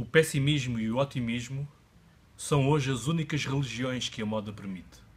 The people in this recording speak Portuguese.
O pessimismo e o otimismo são hoje as únicas religiões que a moda permite.